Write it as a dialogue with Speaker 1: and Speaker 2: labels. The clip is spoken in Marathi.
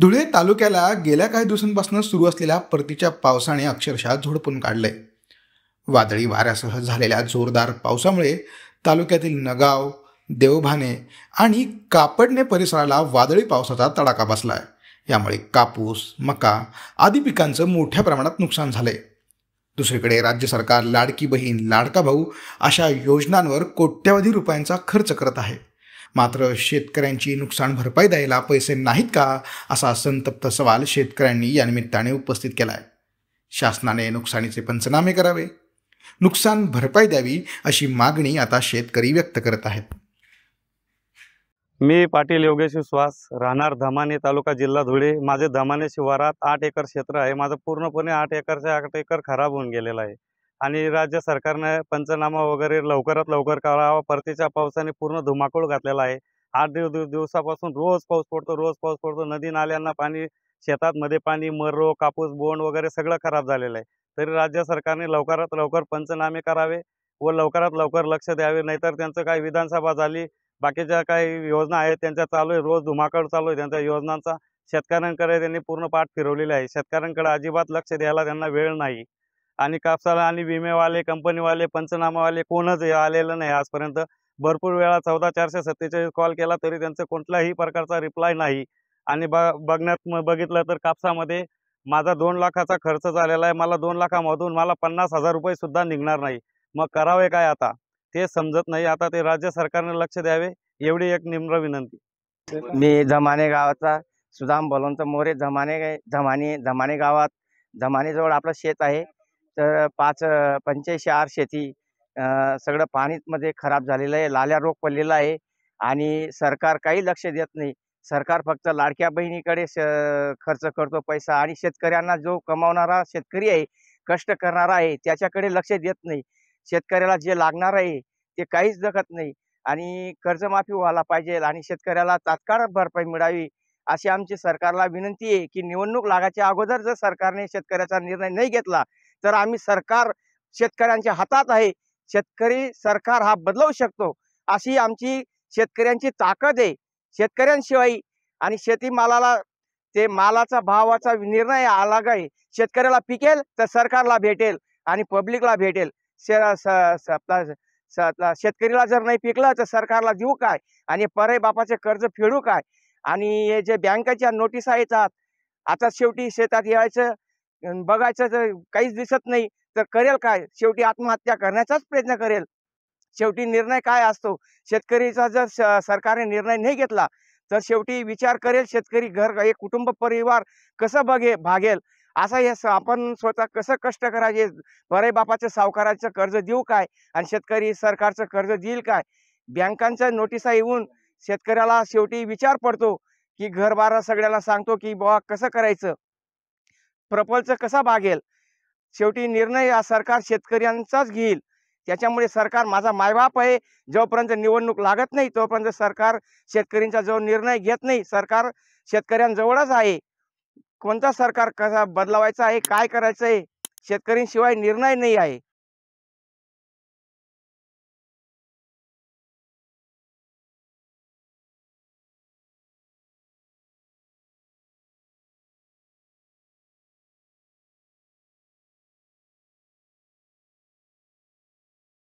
Speaker 1: धुळे तालुक्याला गेल्या काही दिवसांपासून सुरू असलेल्या परतीच्या पावसाने अक्षरशः झोडपून काढले वादळी वाऱ्यासह झालेल्या जोरदार पावसामुळे तालुक्यातील नगाव देवभाने आणि कापडणे परिसराला वादळी पावसाचा तडाखा बसला आहे यामुळे कापूस मका आदी पिकांचं मोठ्या प्रमाणात नुकसान झाले दुसरीकडे राज्य सरकार लाडकी बहीण लाडका भाऊ अशा योजनांवर कोट्यवधी रुपयांचा खर्च करत आहे मात्र शेतकऱ्यांची नुकसान भरपाई द्यायला पैसे नाहीत का असा संतप्त सवाल शेतकऱ्यांनी या निमित्ताने उपस्थित केला आहे शासनाने नुकसानीचे पंचनामे करावे नुकसान भरपाई द्यावी अशी मागणी आता शेतकरी व्यक्त करत आहेत
Speaker 2: मी पाटील योगेश विश्वास राहणार धमाने तालुका जिल्हा धुळे माझे धमाने शिवारात आठ एकर क्षेत्र आहे माझं पूर्णपणे आठ एकरच्या आठ एकर खराब होऊन गेलेलं आहे आणि राज्य सरकारनं पंचनामा वगैरे लवकरात लवकर करावा परतीच्या पावसाने पूर्ण धुमाकूळ घातलेला आहे आठ दिव दिवसापासून रोज पाऊस पडतो रोज पाऊस पडतो नदी नाल्यांना पाणी शेतातमध्ये पाणी मरो कापूस बोंड वगैरे सगळं खराब झालेलं आहे तरी राज्य सरकारने लवकरात लवकर पंचनामे करावे व लवकरात लवकर लक्ष द्यावे नाहीतर त्यांचं काही विधानसभा झाली बाकीच्या काही योजना आहेत त्यांच्या चालू आहे रोज धुमाकूळ चालू आहे त्यांच्या योजनांचा शेतकऱ्यांकडे त्यांनी पूर्ण पाठ फिरवलेली आहे शेतकऱ्यांकडे अजिबात लक्ष द्यायला त्यांना वेळ नाही आणि कापसाला आणि विमेवाले कंपनीवाले पंचनामावाले कोणच आलेलं नाही आजपर्यंत भरपूर वेळा चौदा चारशे सत्तेचाळीस कॉल केला तरी त्यांचा कोणताही प्रकारचा रिप्लाय नाही आणि ब बघण्यात बघितलं तर कापसामध्ये माझा दोन लाखाचा खर्च झालेला आहे मला दोन लाखामधून मला पन्नास हजार सुद्धा निघणार नाही मग करावे काय आता ते समजत नाही आता ते राज्य सरकारने लक्ष द्यावे एवढी एक निम्र विनंती
Speaker 3: मी जमाने गावाचा सुदाम बलवंत मोरे जमाने जमाने जमाने गावात जमानेजवळ आपलं शेत आहे तर पाच पंच्याऐंशी आर शेती सगळं पाणीमध्ये खराब झालेलं आहे लाल्या रोग पडलेला आहे आणि सरकार काही लक्ष देत नाही सरकार फक्त लाडक्या बहिणीकडे खर्च करतो पैसा आणि शेतकऱ्यांना जो कमावणारा शेतकरी आहे कष्ट करणारा आहे त्याच्याकडे लक्ष देत नाही शेतकऱ्याला जे लागणार आहे ते काहीच दखत नाही आणि कर्जमाफी व्हायला पाहिजे आणि शेतकऱ्याला तात्काळ भरपाई मिळावी अशी आमची सरकारला विनंती आहे की निवडणूक लागायच्या अगोदर जर सरकारने शेतकऱ्याचा निर्णय नाही घेतला तर आम्ही सरकार शेतकऱ्यांच्या हातात आहे शेतकरी सरकार हा बदलवू शकतो अशी आमची शेतकऱ्यांची ताकद आहे शेतकऱ्यांशिवाय आणि शेतीमालाला ते मालाचा भावाचा निर्णय आला आहे शेतकऱ्याला पिकेल तर सरकारला भेटेल आणि पब्लिकला भेटेल शेतकरीला जर नाही पिकलं तर सरकारला देऊ काय आणि परे बापाचे कर्ज फेडू काय आणि हे जे बँकेच्या नोटीस येतात आता शेवटी शेतात यायचं बघायचं काहीच दिसत नाही तर करेल काय शेवटी आत्महत्या करण्याचाच प्रयत्न करेल शेवटी निर्णय काय असतो शेतकरीचा जर सरकारने निर्णय नाही घेतला तर शेवटी विचार करेल शेतकरी घर एक कुटुंब परिवार कसं बघे भागेल असा हे आपण स्वतः कसं कष्ट करायचे बरे बापाच्या सावकाराचं कर्ज देऊ काय आणि शेतकरी सरकारचं कर्ज देईल काय बँकांच्या नोटिसा येऊन शेतकऱ्याला शेवटी विचार पडतो की घरबारा सगळ्यांना सांगतो की बाबा कसं करायचं प्रपलचं कसा भागेल शेवटी निर्णय हा सरकार शेतकऱ्यांचाच घेईल त्याच्यामुळे सरकार माझा मायबाप आहे जोपर्यंत निवडणूक लागत नाही तोपर्यंत सरकार शेतकऱ्यांचा जो निर्णय घेत नाही सरकार शेतकऱ्यांजवळच आहे कोणता सरकार कसा बदलावायचा आहे काय करायचं आहे शेतकऱ्यांशिवाय निर्णय नाही आहे